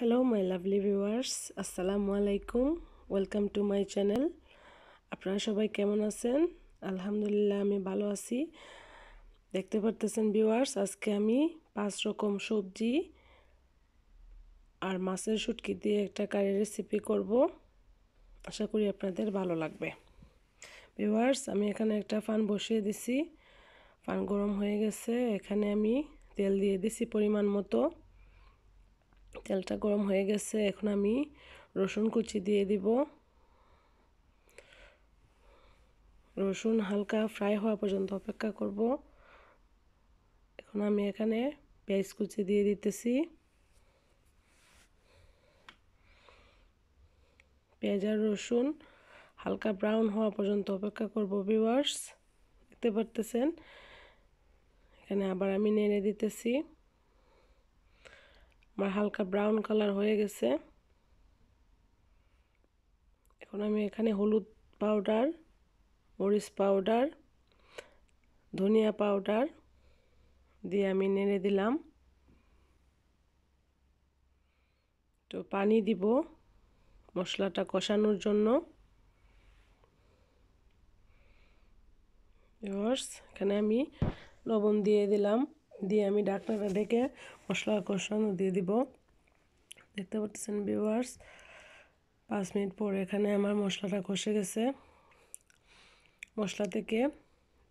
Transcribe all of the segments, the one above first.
hello my lovely viewers আসসালামু আলাইকুম welcome to my channel আপনারা সবাই কেমন আছেন আলহামদুলিল্লাহ আমি ভালো আছি দেখতে পারতেছেন ভিউয়ার্স আজকে আমি পাঁচ রকম সবজি আর মাছের শুটকি দিয়ে একটা কারি রেসিপি করব আশা করি আপনাদের ভালো লাগবে ভিউয়ার্স আমি এখানে একটা ফান বসিয়ে দিছি ফান গরম হয়ে গেছে এখানে আমি তেল দিয়ে দিছি পরিমাণ মতো তেলটা গরম হয়ে গেছে এখন আমি রসুন কুচি দিয়ে দিব রসুন হালকা ফ্রাই হওয়া পর্যন্ত অপেক্ষা করব এখন আমি এখানে পেঁয়াজ কুচি দিয়ে দিতেছি পেঁয়াজ আর রসুন হালকা ব্রাউন হওয়া পর্যন্ত অপেক্ষা করব ভিওয়ার্স দেখতে পারতেছেন এখানে আবার আমি নেড়ে দিতেছি আমার হালকা ব্রাউন কালার হয়ে গেছে এখন আমি এখানে হলুদ পাউডার মরিচ পাউডার ধনিয়া পাউডার দিয়ে আমি নেড়ে দিলাম তো পানি দিব মশলাটা কষানোর জন্য এখানে আমি লবণ দিয়ে দিলাম দিয়ে আমি ডাকনাটা ডেকে মশলা কষানো দিয়ে দিব দেখতে পাচ্ছেন ভিউয়ার্স পাঁচ মিনিট পর এখানে আমার মশলাটা কষে গেছে মশলা থেকে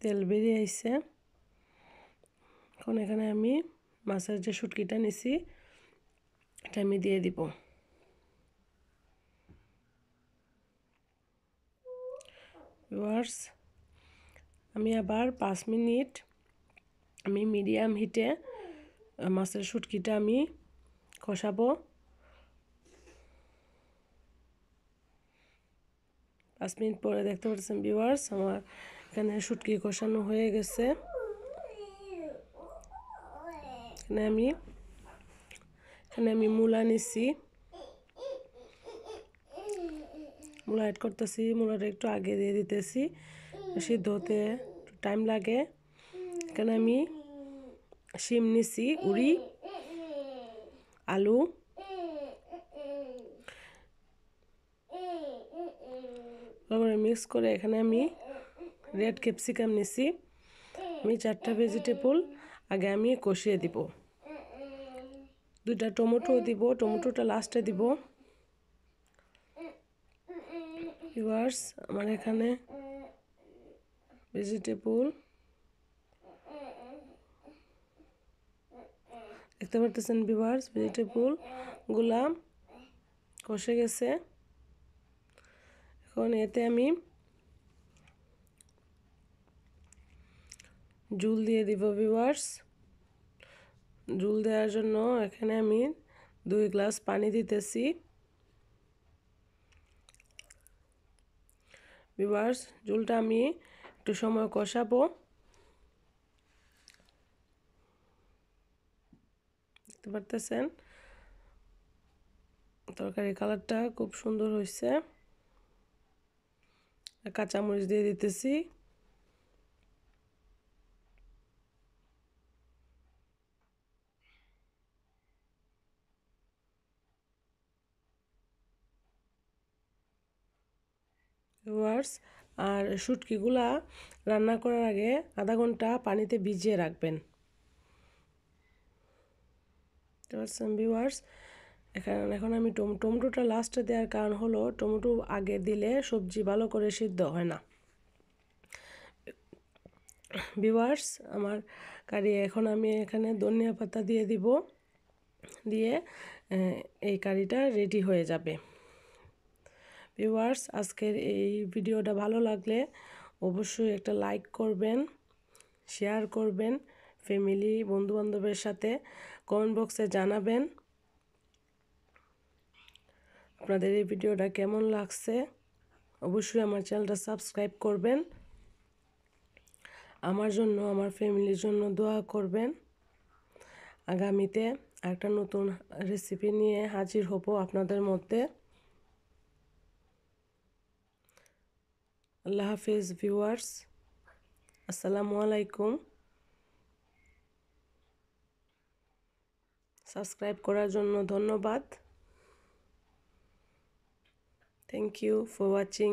তেল বেরিয়ে আইছে এখন এখানে আমি মাছের যে সুটকিটা নিছি এটা আমি দিয়ে দিব ভিউয়ার্স আমি আবার পাঁচ মিনিট আমি মিডিয়াম হিটে মাছের শুটকিটা আমি কষাবো পাঁচ মিনিট পরে দেখতে পাচ্ছেন ভিউয়ার্স আমার এখানে শুটকি কষানো হয়ে গেছে এখানে আমি এখানে আমি মূলা নিছি মূলা অ্যাড করতেছি মূলাটা একটু আগে দিয়ে দিতেছি সিদ্ধ হতে টাইম লাগে এখানে আমি শিম নিছি উড়ি আলু মিক্স করে এখানে আমি রেড ক্যাপসিকাম নিছি আমি চারটা ভেজিটেবল আগে আমি কষিয়ে দিব দুইটা টমেটো দিব টমেটোটা লাস্টে দিব ভিউয়ার্স আমার এখানে ভেজিটেবল দেখতে পারতেছেন ভিভার্স গুলা কষে গেছে এখন এতে আমি জুল দিয়ে দিব ভিভার্স জুল দেওয়ার জন্য এখানে আমি দুই গ্লাস পানি দিতেছি ভিভার্স জুলটা আমি একটু সময় কষাবো দেখতে পারতেছেন তরকারি কালারটা খুব সুন্দর হয়েছে কাঁচামরিচ দিয়ে দিতেছি আর সুটকিগুলা রান্না করার আগে আধা ঘন্টা পানিতে ভিজিয়ে রাখবেন দেখতে ভিউয়ার্স এখানে এখন আমি টমেটোটা লাস্টে দেওয়ার কারণ হলো টমেটো আগে দিলে সবজি ভালো করে সিদ্ধ হয় না ভিউয়ার্স আমার কারি এখন আমি এখানে ধনিয়া পাতা দিয়ে দিব দিয়ে এই কারিটা রেডি হয়ে যাবে ভিউয়ার্স আজকের এই ভিডিওটা ভালো লাগলে অবশ্যই একটা লাইক করবেন শেয়ার করবেন ফ্যামিলি বন্ধুবান্ধবের সাথে কমেন্ট বক্সে জানাবেন আপনাদের এই ভিডিওটা কেমন লাগছে অবশ্যই আমার চ্যানেলটা সাবস্ক্রাইব করবেন আমার জন্য আমার ফ্যামিলির জন্য দোয়া করবেন আগামীতে একটা নতুন রেসিপি নিয়ে হাজির হব আপনাদের মধ্যে আল্লাহ হাফিজ ভিউয়ার্স আসসালামু আলাইকুম সাবস্ক্রাইব করার জন্য ধন্যবাদ থ্যাংক ইউ ফর ওয়াচিং